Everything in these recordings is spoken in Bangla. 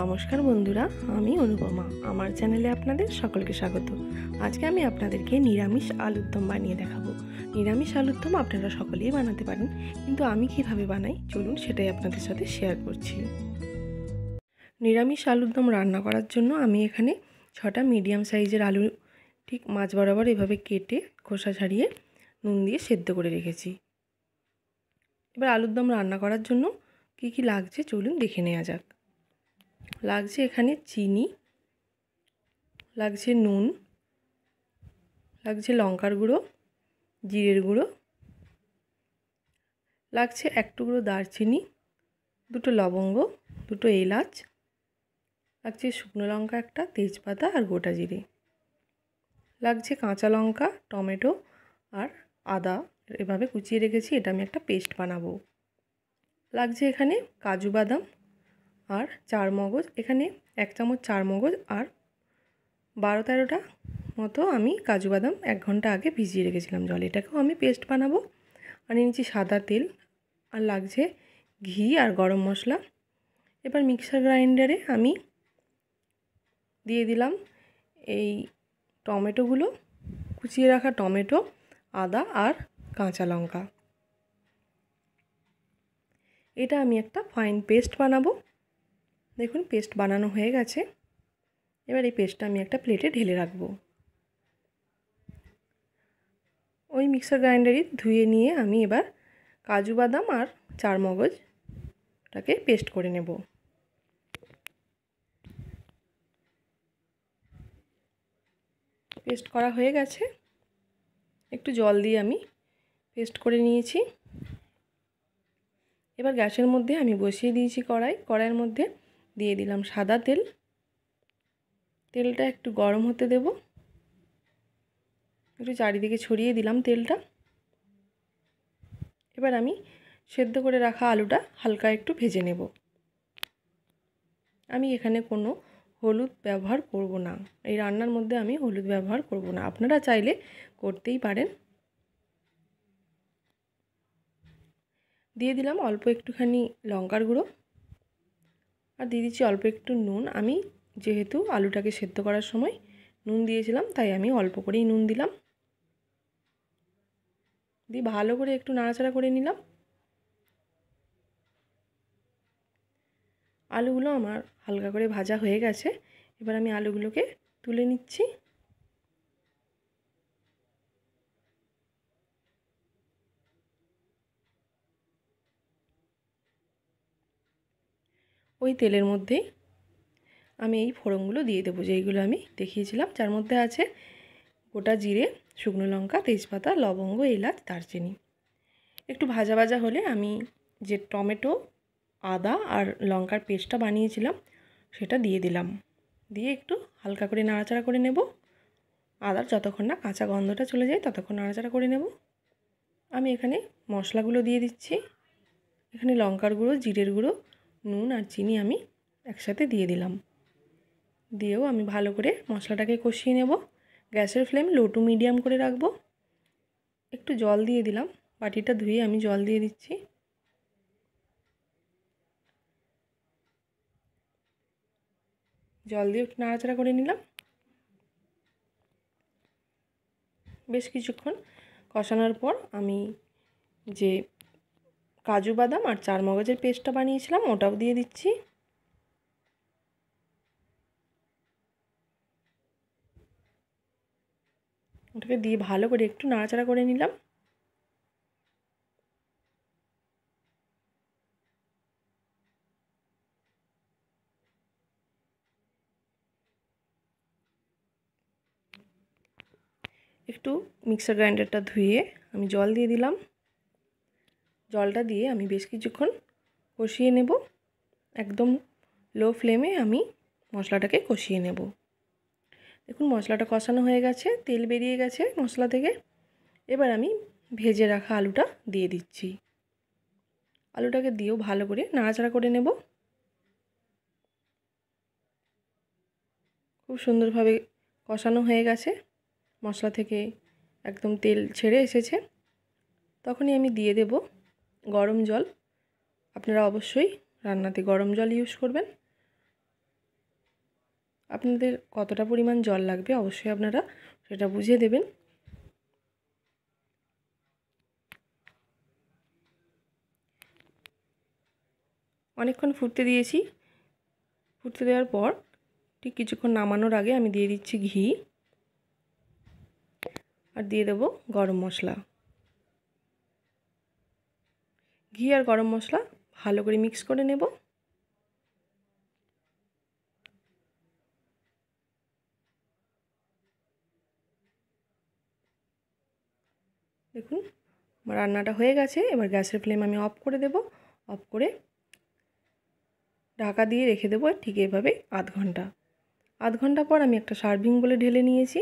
নমস্কার বন্ধুরা আমি অনুপমা আমার চ্যানেলে আপনাদের সকলকে স্বাগত আজকে আমি আপনাদেরকে নিরামিষ আলুর দম বানিয়ে দেখাবো নিরামিষ আলুর দম আপনারা সকলেই বানাতে পারেন কিন্তু আমি কিভাবে বানাই চলুন সেটাই আপনাদের সাথে শেয়ার করছি নিরামিষ আলুর দম রান্না করার জন্য আমি এখানে ছটা মিডিয়াম সাইজের আলু ঠিক মাছ বরাবর এভাবে কেটে খোসা ছাড়িয়ে নুন দিয়ে সেদ্ধ করে রেখেছি এবার আলুর দম রান্না করার জন্য কি কি লাগছে চলুন দেখে নেওয়া যাক লাগছে এখানে চিনি লাগছে নুন লাগছে লঙ্কার গুঁড়ো জিরের গুঁড়ো লাগছে এক টুকরো দারচিনি দুটো লবঙ্গ দুটো এলাচ লাগছে শুকনো লঙ্কা একটা তেজপাতা আর গোটা জিরে লাগছে কাঁচা লঙ্কা টমেটো আর আদা এভাবে কুচিয়ে রেখেছি এটা আমি একটা পেস্ট বানাবো লাগছে এখানে কাজু বাদাম আর চার মগজ এখানে এক চামচ চার মগজ আর বারো তেরোটা মতো আমি কাজু বাদাম এক ঘন্টা আগে ভিজিয়ে রেখেছিলাম জলে এটাকেও আমি পেস্ট বানাবো আর নিয়েছি সাদা তেল আর লাগছে ঘি আর গরম মশলা এবার মিক্সার গ্রাইন্ডারে আমি দিয়ে দিলাম এই টমেটোগুলো কুচিয়ে রাখা টমেটো আদা আর কাঁচা লঙ্কা এটা আমি একটা ফাইন পেস্ট বানাবো দেখুন পেস্ট বানানো হয়ে গেছে এবার এই পেস্টটা আমি একটা প্লেটে ঢেলে রাখবো ওই মিক্সার গ্রাইন্ডারই ধুয়ে নিয়ে আমি এবার কাজু বাদাম আর চার মগজটাকে পেস্ট করে নেব পেস্ট করা হয়ে গেছে একটু জল দিয়ে আমি পেস্ট করে নিয়েছি এবার গ্যাসের মধ্যে আমি বসিয়ে দিয়েছি কড়াই কড়াইয়ের মধ্যে দিয়ে দিলাম সাদা তেল তেলটা একটু গরম হতে দেব একটু চারিদিকে ছড়িয়ে দিলাম তেলটা এবার আমি সেদ্ধ করে রাখা আলুটা হালকা একটু ভেজে নেব আমি এখানে কোনো হলুদ ব্যবহার করব না এই রান্নার মধ্যে আমি হলুদ ব্যবহার করব না আপনারা চাইলে করতেই পারেন দিয়ে দিলাম অল্প একটুখানি লঙ্কার গুঁড়ো আর দিয়ে দিচ্ছি অল্প একটু নুন আমি যেহেতু আলুটাকে সেদ্ধ করার সময় নুন দিয়েছিলাম তাই আমি অল্প করেই নুন দিলাম দিয়ে ভালো করে একটু নাড়াচাড়া করে নিলাম আলুগুলো আমার হালকা করে ভাজা হয়ে গেছে এবার আমি আলুগুলোকে তুলে নিচ্ছি ওই তেলের মধ্যে আমি এই ফোড়নগুলো দিয়ে দেবো যেইগুলো আমি দেখিয়েছিলাম যার মধ্যে আছে গোটা জিরে শুকনো লঙ্কা তেজপাতা লবঙ্গ এলাচ দারচিনি একটু ভাজা ভাজা হলে আমি যে টমেটো আদা আর লঙ্কার পেস্টটা বানিয়েছিলাম সেটা দিয়ে দিলাম দিয়ে একটু হালকা করে নাড়াচাড়া করে নেব আদার যতক্ষণ না কাঁচা গন্ধটা চলে যায় ততক্ষণ নাড়াচাড়া করে নেব আমি এখানে মশলাগুলো দিয়ে দিচ্ছি এখানে লঙ্কার গুঁড়ো জিরের গুঁড়ো নুন আর চিনি আমি একসাথে দিয়ে দিলাম দিয়েও আমি ভালো করে মশলাটাকে কষিয়ে নেব গ্যাসের ফ্লেম লো টু মিডিয়াম করে রাখবো একটু জল দিয়ে দিলাম বাটিটা ধুয়ে আমি জল দিয়ে দিচ্ছি জল দিয়ে একটু নাড়াচাড়া করে নিলাম বেশ কিছুক্ষণ কষানোর পর আমি যে কাজু বাদাম আর চার মগজের পেস্টটা বানিয়েছিলাম ওটাও দিয়ে দিচ্ছি ওটাকে দিয়ে ভালো করে একটু নাড়াচাড়া করে নিলাম একটু মিক্সার গ্রাইন্ডারটা ধুয়ে আমি জল দিয়ে দিলাম জলটা দিয়ে আমি বেশ কিছুক্ষণ কষিয়ে নেব একদম লো ফ্লেমে আমি মশলাটাকে কষিয়ে নেব দেখুন মশলাটা কষানো হয়ে গেছে তেল বেরিয়ে গেছে মশলা থেকে এবার আমি ভেজে রাখা আলুটা দিয়ে দিচ্ছি আলুটাকে দিয়েও ভালো করে নাড়াচাড়া করে নেব খুব সুন্দরভাবে কষানো হয়ে গেছে মশলা থেকে একদম তেল ছেড়ে এসেছে তখনই আমি দিয়ে দেবো গরম জল আপনারা অবশ্যই রান্নাতে গরম জল ইউজ করবেন আপনাদের কতটা পরিমাণ জল লাগবে অবশ্যই আপনারা সেটা বুঝিয়ে দেবেন অনেকক্ষণ ফুটতে দিয়েছি ফুটতে দেওয়ার পর ঠিক কিছুক্ষণ নামানোর আগে আমি দিয়ে দিচ্ছি ঘি আর দিয়ে দেবো গরম মশলা ঘি আর গরম মশলা ভালো করে মিক্স করে নেব দেখুন আমার রান্নাটা হয়ে গেছে এবার গ্যাসের ফ্লেম আমি অফ করে দেব অফ করে ঢাকা দিয়ে রেখে দেবো ঠিক এভাবে আধ ঘন্টা আধ ঘন্টা পর আমি একটা সার্ভিং বলে ঢেলে নিয়েছি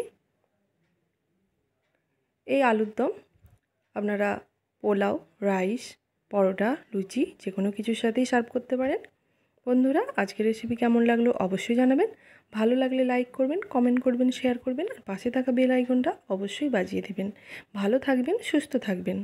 এই আলুর দম আপনারা পোলাও রাইস পরোটা লুচি যে কোনো কিছুর সাথেই সার্ভ করতে পারেন বন্ধুরা আজকের রেসিপি কেমন লাগলো অবশ্যই জানাবেন ভালো লাগলে লাইক করবেন কমেন্ট করবেন শেয়ার করবেন আর পাশে থাকা বেল আইকনটা অবশ্যই বাজিয়ে দেবেন ভালো থাকবেন সুস্থ থাকবেন